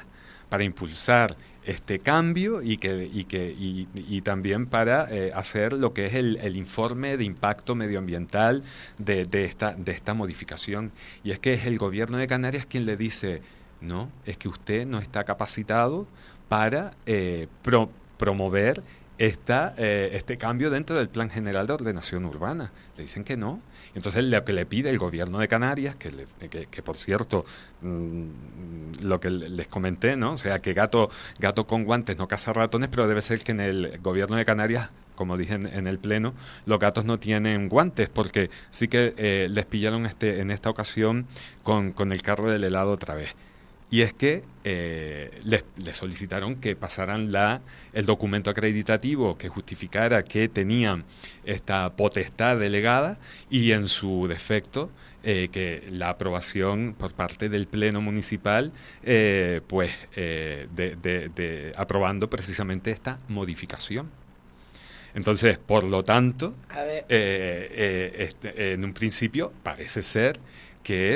para impulsar este cambio y que y también para eh, hacer lo que es el, informe de impacto medioambiental de, esta de esta modificación y es que es el gobierno de Canarias quien le dice no es que usted no está capacitado para eh, promover está eh, este cambio dentro del Plan General de Ordenación Urbana. Le dicen que no. Entonces le pide el gobierno de Canarias, que, que, por cierto, mm, lo que les comenté, ¿no? O sea, que gato, gato con guantes no caza ratones, pero debe ser que en el gobierno de Canarias, como dije en, el Pleno, los gatos no tienen guantes, porque sí que eh, les pillaron este, en esta ocasión con el carro del helado otra vez y es que eh, les, solicitaron que pasaran la, el documento acreditativo que justificara que tenían esta potestad delegada y en su defecto eh, que la aprobación por parte del Pleno Municipal, eh, pues eh, de, aprobando precisamente esta modificación. Entonces, por lo tanto, este, en un principio parece ser que,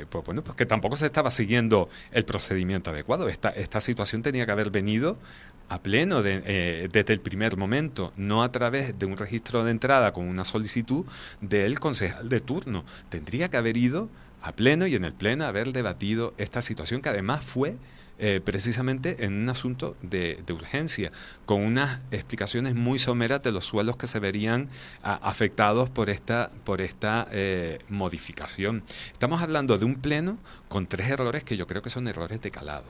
eh, pues, bueno, pues que tampoco se estaba siguiendo el procedimiento adecuado. Esta, esta situación tenía que haber venido a pleno eh, desde el primer momento, no a través de un registro de entrada con una solicitud del concejal de turno. Tendría que haber ido a pleno y en el pleno haber debatido esta situación que además fue eh, precisamente en un asunto de, urgencia, con unas explicaciones muy someras de los suelos que se verían afectados por esta, por esta eh, modificación. Estamos hablando de un pleno con tres errores que yo creo que son errores de calado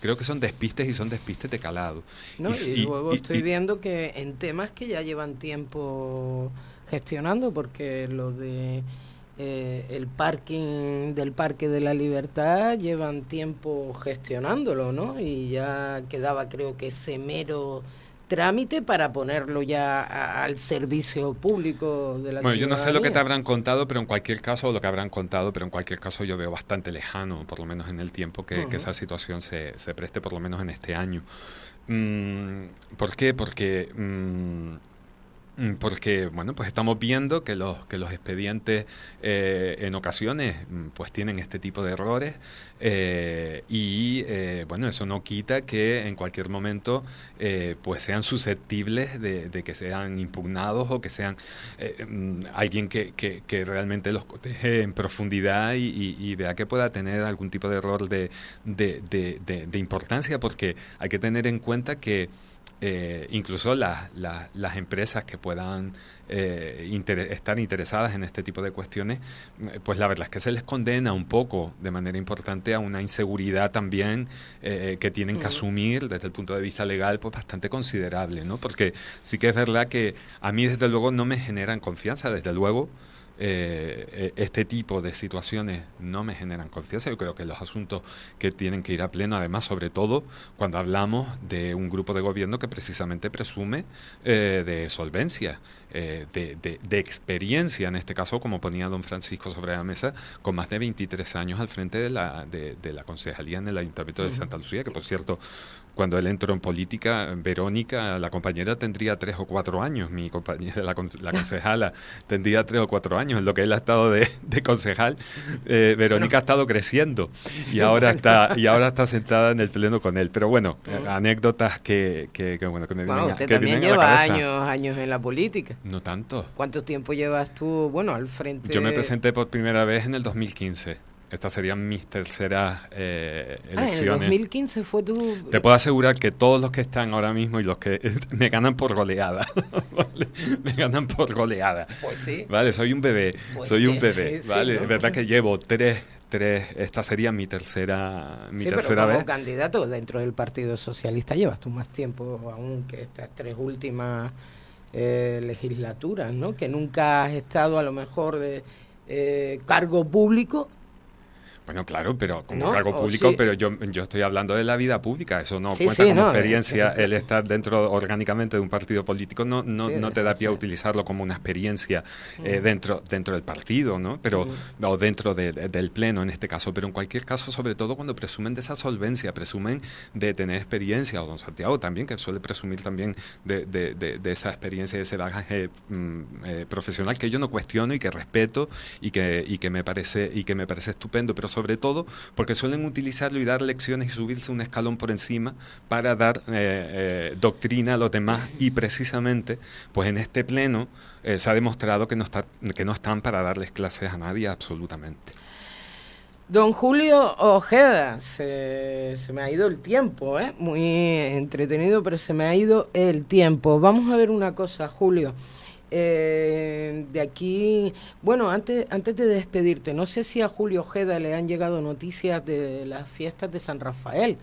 creo que son despistes y son despistes de calado. y, luego estoy viendo que en temas que ya llevan tiempo gestionando, porque lo de eh, el parking del Parque de la Libertad llevan tiempo gestionándolo, ¿no? Y ya quedaba creo que ese mero trámite para ponerlo ya al servicio público de la Bueno, yo no sé lo que te habrán contado, pero en cualquier caso, lo que habrán contado, pero en cualquier caso yo veo bastante lejano, por lo menos en el tiempo, que, esa situación se, preste, por lo menos en este año. Mm, ¿Por qué? Porque... Mm, Mm, porque bueno pues estamos viendo que los que los expedientes eh, en ocasiones mm, pues tienen este tipo de errores eh, y eh, bueno eso no quita que en cualquier momento pues sean susceptibles de, que sean impugnados o que sean mm, alguien que, que, realmente los coteje en profundidad y, vea que pueda tener algún tipo de error de importancia porque hay que tener en cuenta que eh, incluso las empresas que puedan eh, estar interesadas en este tipo de cuestiones, eh, pues la verdad es que se les condena un poco de manera importante a una inseguridad también que tienen que mm. asumir desde el punto de vista legal, pues bastante considerable, ¿no? Porque sí que es verdad que a mí desde luego no me generan confianza, desde luego. Eh, eh, este tipo de situaciones no me generan confianza. Yo creo que los asuntos que tienen que ir a pleno, además, sobre todo cuando hablamos de un grupo de gobierno que precisamente presume eh, de solvencia, eh, de, de, experiencia, en este caso, como ponía don Francisco sobre la mesa, con más de 23 años al frente de la, de, de la concejalía en el Ayuntamiento de Santa Lucía, que por cierto, cuando él entró en política, Verónica, la compañera, tendría tres o cuatro años, mi compañera, la, concejala, [laughs] tendría tres o cuatro años, en lo que él ha estado de, concejal. Eh, Verónica ha estado creciendo y ahora está, y ahora está sentada en el pleno con él. Pero bueno, anécdotas que, que, que, bueno, que también lleva años, años en la política. No tanto. ¿Cuánto tiempo llevas tú, bueno, al frente? Yo me presenté por primera vez en el 2015 estas serían mis terceras elecciones. Eh, ah, en el 2015 fue tu... Te puedo asegurar que todos los que están ahora mismo y los que [laughs] me ganan por goleada, [laughs] Me ganan por goleada. Pues sí. Vale, soy un bebé, pues soy un bebé, ¿vale? Es verdad que llevo tres, tres, esta sería mi tercera, mi pero como candidato dentro del Partido Socialista llevas tú más tiempo aún que estas tres últimas eh, legislaturas, ¿no? Que nunca has estado a lo mejor de eh, cargo público bueno, claro, pero como algo cargo público, pero yo, yo estoy hablando de la vida pública, eso no cuenta como experiencia. Eh. el estar dentro orgánicamente de un partido político no, no, te da pie a utilizarlo como una experiencia eh, dentro, dentro del partido, ¿no? Pero, o dentro del pleno en este caso, pero en cualquier caso, sobre todo cuando presumen de esa solvencia, presumen de tener experiencia, o don Santiago también, que suele presumir también de, esa experiencia, de ese bagaje mm, eh, profesional que yo no cuestiono y que respeto y que, que me parece, y que me parece estupendo, pero sobre sobre todo porque suelen utilizarlo y dar lecciones y subirse un escalón por encima para dar eh, eh, doctrina a los demás y precisamente pues en este pleno eh, se ha demostrado que no, que no están para darles clases a nadie absolutamente. Don Julio Ojeda, se, me ha ido el tiempo, ¿eh? muy entretenido, pero se me ha ido el tiempo. Vamos a ver una cosa, Julio. Eh, de aquí, bueno, antes, antes de despedirte, no sé si a Julio Ojeda le han llegado noticias de las fiestas de San Rafael.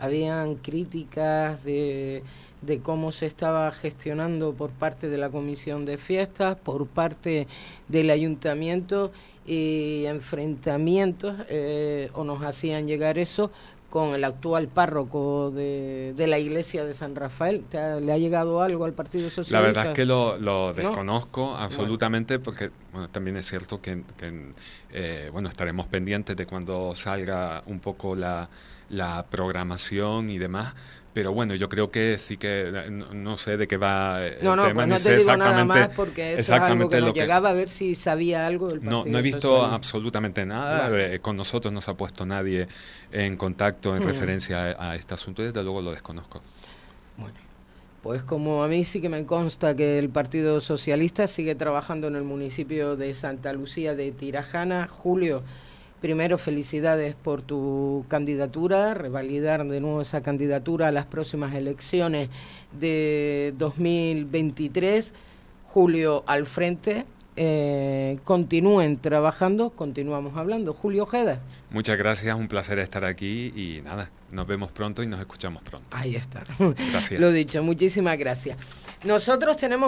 Habían críticas de, de cómo se estaba gestionando por parte de la Comisión de Fiestas, por parte del Ayuntamiento y enfrentamientos, eh, o nos hacían llegar eso, con el actual párroco de, la iglesia de San Rafael? ¿Le ha llegado algo al Partido Socialista? La verdad es que lo, desconozco absolutamente porque bueno, también es cierto que, eh, bueno, estaremos pendientes de cuando salga un poco la, la programación y demás pero bueno, yo creo que sí que no, sé de qué va el no, no, pues no te digo nada más porque es algo que nos llegaba a ver si sabía algo del No, no he visto absolutamente nada. Eh, con nosotros no se ha puesto nadie en contacto en mm. referencia a, este asunto y desde luego lo desconozco. Bueno. Pues como a mí sí que me consta que el Partido Socialista sigue trabajando en el municipio de Santa Lucía de Tirajana, Julio, Primero, felicidades por tu candidatura, revalidar de nuevo esa candidatura a las próximas elecciones de 2023. Julio al frente, eh, continúen trabajando, continuamos hablando. Julio Ojeda. Muchas gracias, un placer estar aquí y nada, nos vemos pronto y nos escuchamos pronto. Ahí está. [laughs] Lo dicho, muchísimas gracias. Nosotros tenemos...